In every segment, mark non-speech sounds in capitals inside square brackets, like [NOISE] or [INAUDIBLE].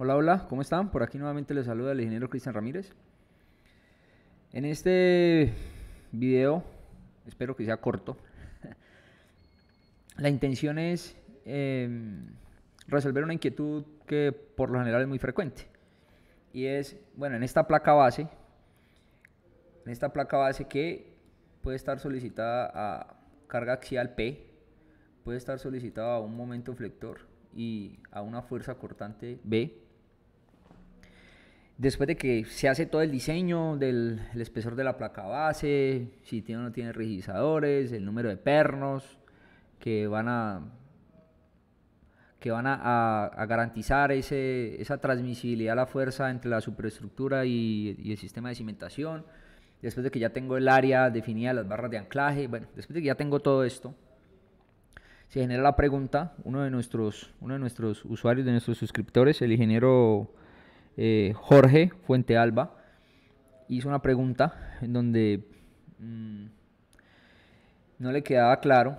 Hola, hola, ¿cómo están? Por aquí nuevamente les saluda el ingeniero Cristian Ramírez. En este video, espero que sea corto, [LAUGHS] la intención es em, resolver una inquietud que por lo general es muy frecuente. Y es, bueno, en esta placa base, en esta placa base que puede estar solicitada a carga axial P, puede estar solicitada a un momento flector y a una fuerza cortante B, Después de que se hace todo el diseño del espesor de la placa base, si tiene o no tiene rigidizadores, el número de pernos que van a que van a, garantizar esa transmisibilidad a la fuerza entre la superestructura y, el sistema de cimentación. Después de que ya tengo el área definida, las barras de anclaje, bueno, después de que ya tengo todo esto, se genera la pregunta, uno de nuestros, uno de nuestros usuarios, de nuestros suscriptores, el ingeniero eh, Jorge Fuente Alba hizo una pregunta en donde mm, no le quedaba claro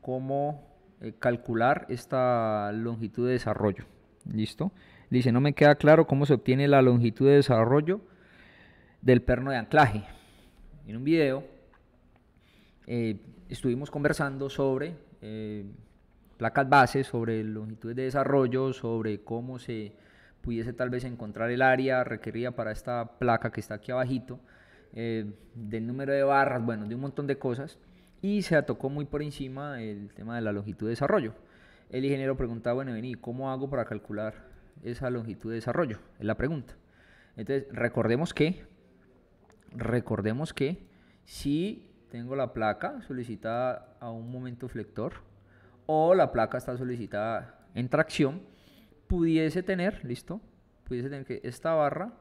cómo eh, calcular esta longitud de desarrollo. ¿Listo? dice, no me queda claro cómo se obtiene la longitud de desarrollo del perno de anclaje. En un video eh, estuvimos conversando sobre placas base, sobre longitudes de desarrollo, sobre cómo se pudiese tal vez encontrar el área requerida para esta placa que está aquí abajito, eh, del número de barras, bueno, de un montón de cosas. Y se tocó muy por encima el tema de la longitud de desarrollo. El ingeniero preguntaba, bueno, vení, ¿cómo hago para calcular esa longitud de desarrollo? Es la pregunta. Entonces, recordemos que, recordemos que si tengo la placa solicitada a un momento flector o la placa está solicitada en tracción, pudiese tener, listo, pudiese tener que esta barra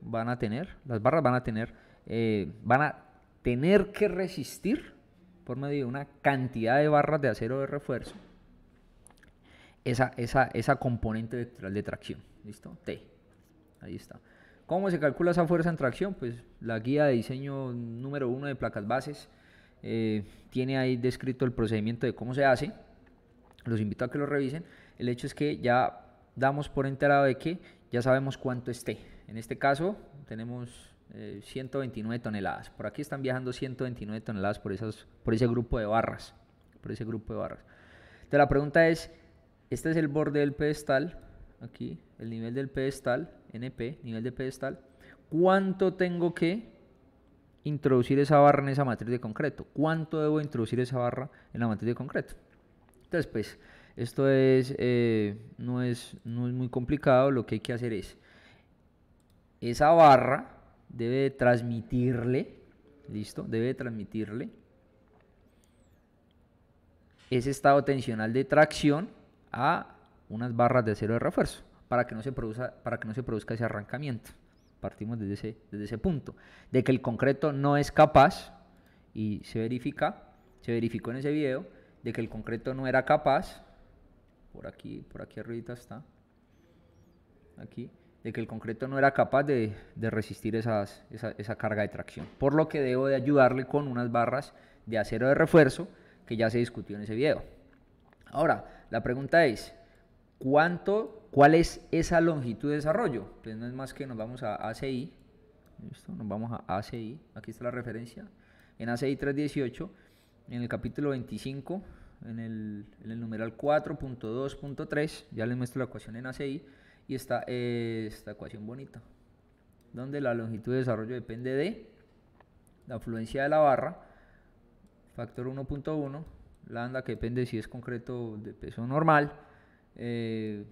van a tener, las barras van a tener, eh, van a tener que resistir por medio de una cantidad de barras de acero de refuerzo esa, esa, esa componente de tracción, listo, T, ahí está. ¿Cómo se calcula esa fuerza en tracción? Pues la guía de diseño número uno de placas bases eh, tiene ahí descrito el procedimiento de cómo se hace. Los invito a que lo revisen. El hecho es que ya damos por enterado de que ya sabemos cuánto esté. En este caso tenemos 129 eh, toneladas. Por aquí están viajando 129 toneladas por, esas, por ese grupo de barras. Por ese grupo de barras. Entonces la pregunta es, este es el borde del pedestal, aquí, el nivel del pedestal, NP, nivel de pedestal. ¿Cuánto tengo que introducir esa barra en esa matriz de concreto? ¿Cuánto debo introducir esa barra en la matriz de concreto? Entonces, pues, esto es, eh, no es, es muy complicado, lo que hay que hacer es, esa barra debe transmitirle, listo, debe transmitirle ese estado tensional de tracción a unas barras de acero de refuerzo para que no se produzca, para que no se produzca ese arrancamiento. Partimos desde ese, desde ese punto, de que el concreto no es capaz, y se verifica, se verificó en ese video, de que el concreto no era capaz por aquí, por aquí arriba está, aquí, de que el concreto no era capaz de, resistir esa, carga de tracción. Por lo que debo de ayudarle con unas barras de acero de refuerzo que ya se discutió en ese video. Ahora, la pregunta es, ¿cuánto, ¿cuál es esa longitud de desarrollo? Pues no es más que nos vamos a ACI, nos vamos a ACI, aquí está la referencia, en ACI 318, en el capítulo 25 en el, numeral 4.2.3, ya les muestro la ecuación en ACI, y está eh, esta ecuación bonita, donde la longitud de desarrollo depende de la fluencia de la barra, factor 1.1, lambda que depende si es concreto de peso normal, eh,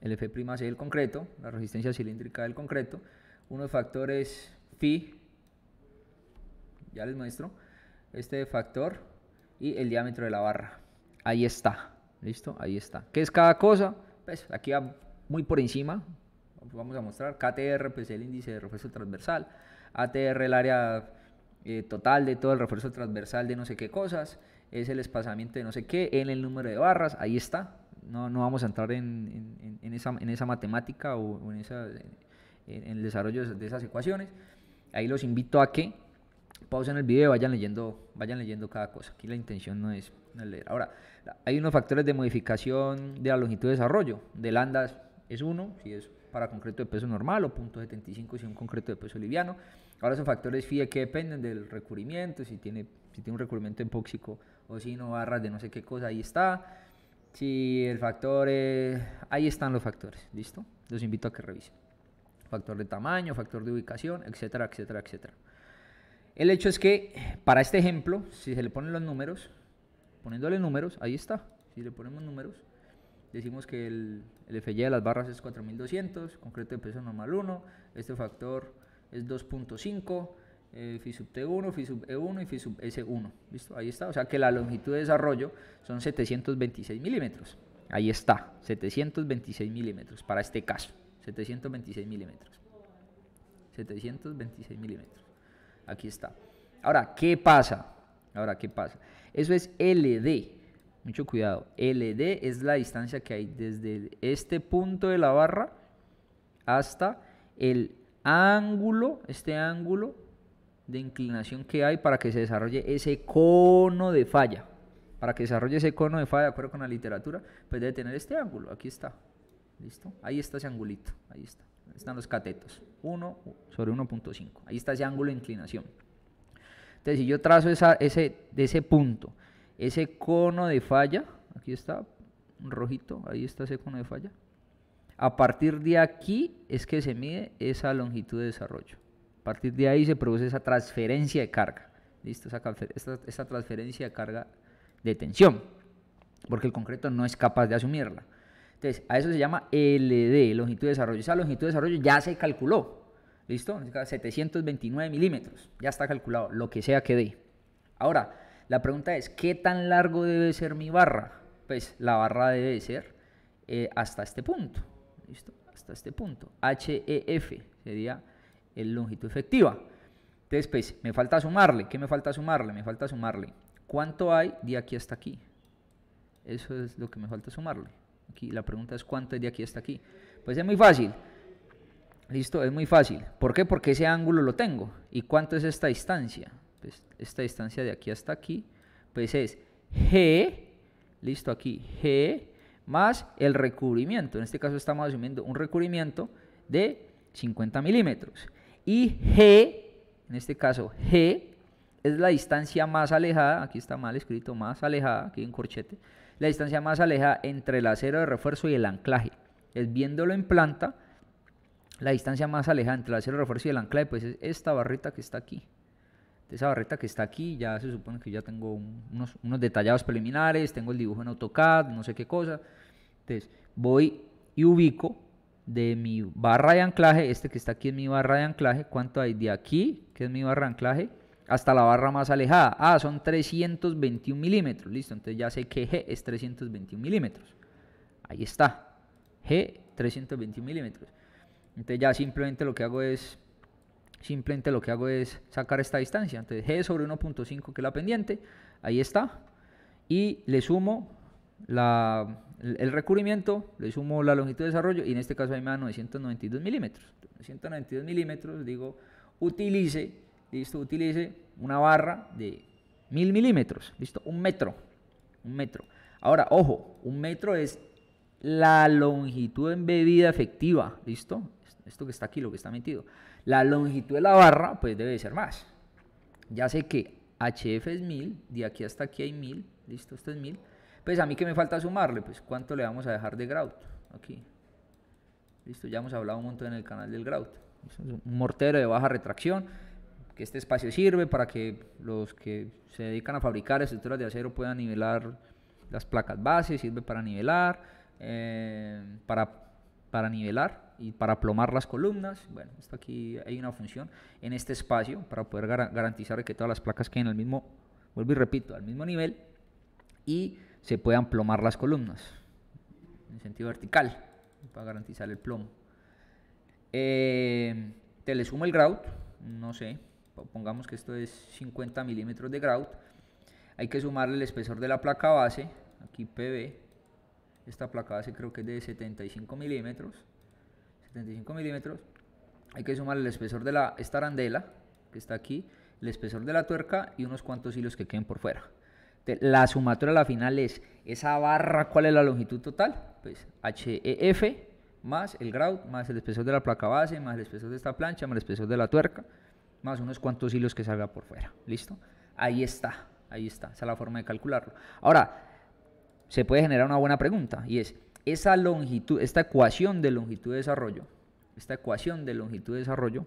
el F'(c) e del concreto, la resistencia cilíndrica del concreto, uno de factores phi, ya les muestro, este factor y el diámetro de la barra. Ahí está. ¿Listo? Ahí está. ¿Qué es cada cosa? Pues aquí va muy por encima. Vamos a mostrar KTR, pues el índice de refuerzo transversal. ATR, el área eh, total de todo el refuerzo transversal de no sé qué cosas. Es el espaciamiento de no sé qué. En el número de barras. Ahí está. No, no vamos a entrar en, esa, en esa, matemática o, en, esa, en el desarrollo de esas ecuaciones. Ahí los invito a que pausen el video, vayan leyendo, vayan leyendo cada cosa. Aquí la intención no es, leer. Ahora, hay unos factores de modificación de la longitud de desarrollo. Del ANDAS es uno, si es para concreto de peso normal, o 0.75 si es un concreto de peso liviano. Ahora son factores FIE que dependen del recubrimiento, si tiene, si tiene un recubrimiento epóxico o si no, barras de no sé qué cosa, ahí está. Si el factor es, ahí están los factores, ¿listo? Los invito a que revisen. Factor de tamaño, factor de ubicación, etcétera, etcétera, etcétera. El hecho es que para este ejemplo, si se le ponen los números, poniéndole números, ahí está, si le ponemos números, decimos que el, FY de las barras es 4200, concreto de peso normal 1, este factor es 2.5, eh, Phi sub T1, Phi sub E1 y Phi sub S1, ¿listo? Ahí está, o sea que la longitud de desarrollo son 726 milímetros, ahí está, 726 milímetros para este caso, 726 milímetros, 726 milímetros. Aquí está. Ahora, ¿qué pasa? Ahora, ¿qué pasa? Eso es LD. Mucho cuidado. LD es la distancia que hay desde este punto de la barra hasta el ángulo, este ángulo de inclinación que hay para que se desarrolle ese cono de falla. Para que desarrolle ese cono de falla, de acuerdo con la literatura, pues debe tener este ángulo. Aquí está. ¿Listo? Ahí está ese angulito. Ahí está están los catetos, 1 sobre 1.5. Ahí está ese ángulo de inclinación. Entonces, si yo trazo esa, ese, de ese punto, ese cono de falla, aquí está, un rojito, ahí está ese cono de falla. A partir de aquí es que se mide esa longitud de desarrollo. A partir de ahí se produce esa transferencia de carga. ¿Listo? esa transferencia de carga de tensión. Porque el concreto no es capaz de asumirla. Entonces, a eso se llama LD, longitud de desarrollo. Esa longitud de desarrollo ya se calculó. ¿Listo? 729 milímetros. Ya está calculado, lo que sea que dé. Ahora, la pregunta es, ¿qué tan largo debe ser mi barra? Pues la barra debe ser eh, hasta este punto. ¿Listo? Hasta este punto. HEF sería el longitud efectiva. Entonces, pues, me falta sumarle. ¿Qué me falta sumarle? Me falta sumarle. ¿Cuánto hay de aquí hasta aquí? Eso es lo que me falta sumarle. Aquí la pregunta es cuánto es de aquí hasta aquí. Pues es muy fácil. Listo, es muy fácil. ¿Por qué? Porque ese ángulo lo tengo. ¿Y cuánto es esta distancia? Pues esta distancia de aquí hasta aquí, pues es G, listo aquí, G más el recubrimiento. En este caso estamos asumiendo un recubrimiento de 50 milímetros. Y G, en este caso G, es la distancia más alejada, aquí está mal escrito, más alejada, aquí en corchete, la distancia más aleja entre el acero de refuerzo y el anclaje. Es viéndolo en planta, la distancia más aleja entre el acero de refuerzo y el anclaje, pues es esta barrita que está aquí. Esa barrita que está aquí, ya se supone que ya tengo unos, unos detallados preliminares, tengo el dibujo en AutoCAD, no sé qué cosa. Entonces, voy y ubico de mi barra de anclaje, este que está aquí es mi barra de anclaje, cuánto hay de aquí, que es mi barra de anclaje, hasta la barra más alejada. Ah, son 321 milímetros. Listo, entonces ya sé que G es 321 milímetros. Ahí está. G 321 milímetros. Entonces ya simplemente lo que hago es simplemente lo que hago es sacar esta distancia. Entonces G sobre 1.5 que es la pendiente. Ahí está. Y le sumo la, el recurrimiento. le sumo la longitud de desarrollo y en este caso ahí me da 992 milímetros. 992 milímetros, digo, utilice listo, utilice una barra de mil milímetros, listo, un metro, un metro. Ahora, ojo, un metro es la longitud en efectiva, listo, esto que está aquí, lo que está metido. La longitud de la barra, pues debe ser más. Ya sé que HF es mil, de aquí hasta aquí hay mil, listo, esto es mil. Pues a mí que me falta sumarle, pues cuánto le vamos a dejar de grout aquí. Listo, ya hemos hablado un montón en el canal del grout. un mortero de baja retracción que este espacio sirve para que los que se dedican a fabricar estructuras de acero puedan nivelar las placas base, sirve para nivelar, eh, para, para nivelar y para plomar las columnas. Bueno, esto aquí hay una función en este espacio para poder garantizar que todas las placas queden al mismo, vuelvo y repito, al mismo nivel y se puedan plomar las columnas en sentido vertical para garantizar el plomo. Eh, te le sumo el grout, no sé, pongamos que esto es 50 milímetros de grout, hay que sumarle el espesor de la placa base, aquí PB, esta placa base creo que es de 75 milímetros, 75 milímetros, hay que sumar el espesor de la, esta arandela, que está aquí, el espesor de la tuerca y unos cuantos hilos que queden por fuera. La sumatoria a la final es esa barra, ¿cuál es la longitud total? Pues HEF más el grout, más el espesor de la placa base, más el espesor de esta plancha, más el espesor de la tuerca más unos cuantos hilos que salga por fuera. ¿Listo? Ahí está, ahí está. Esa es la forma de calcularlo. Ahora, se puede generar una buena pregunta y es, esa longitud, esta ecuación de longitud de desarrollo, esta ecuación de longitud de desarrollo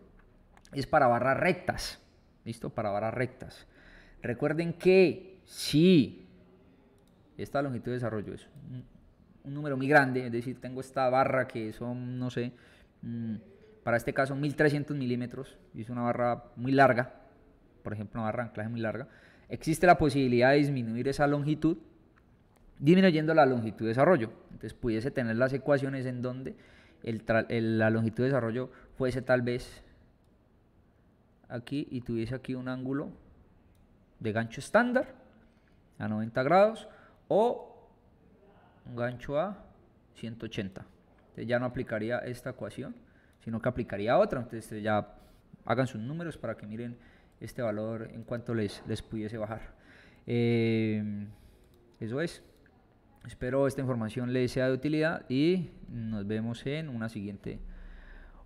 es para barras rectas. ¿Listo? Para barras rectas. Recuerden que si esta longitud de desarrollo es un, número muy grande, es decir, tengo esta barra que son, no sé, mm, para este caso, 1300 milímetros, es una barra muy larga, por ejemplo, una barra de anclaje muy larga. Existe la posibilidad de disminuir esa longitud, disminuyendo la longitud de desarrollo. Entonces, pudiese tener las ecuaciones en donde la longitud de desarrollo fuese tal vez aquí y tuviese aquí un ángulo de gancho estándar a 90 grados o un gancho a 180. Entonces ya no aplicaría esta ecuación sino que aplicaría otra. Entonces este, ya hagan sus números para que miren este valor en cuanto les, les pudiese bajar. Eh, eso es. Espero esta información les sea de utilidad y nos vemos en una siguiente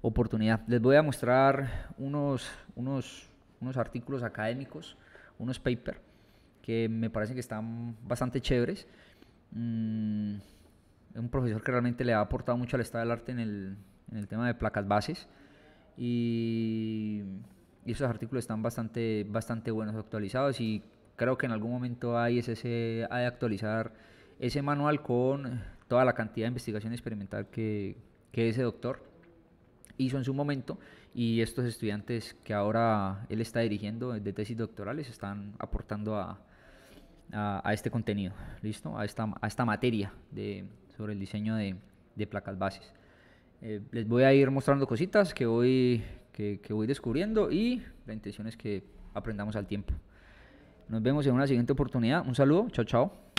oportunidad. Les voy a mostrar unos, unos, unos artículos académicos, unos papers que me parecen que están bastante chéveres. Mm, un profesor que realmente le ha aportado mucho al estado del arte en el, en el tema de placas bases. Y, esos artículos están bastante, bastante buenos actualizados y creo que en algún momento hay ha de actualizar ese manual con toda la cantidad de investigación experimental que, ese doctor hizo en su momento y estos estudiantes que ahora él está dirigiendo de tesis doctorales están aportando a, este contenido, ¿listo? A esta, a esta materia sobre el diseño de, de placas bases. Eh, les voy a ir mostrando cositas que voy, que voy descubriendo y la intención es que aprendamos al tiempo. Nos vemos en una siguiente oportunidad. Un saludo, chao, chao.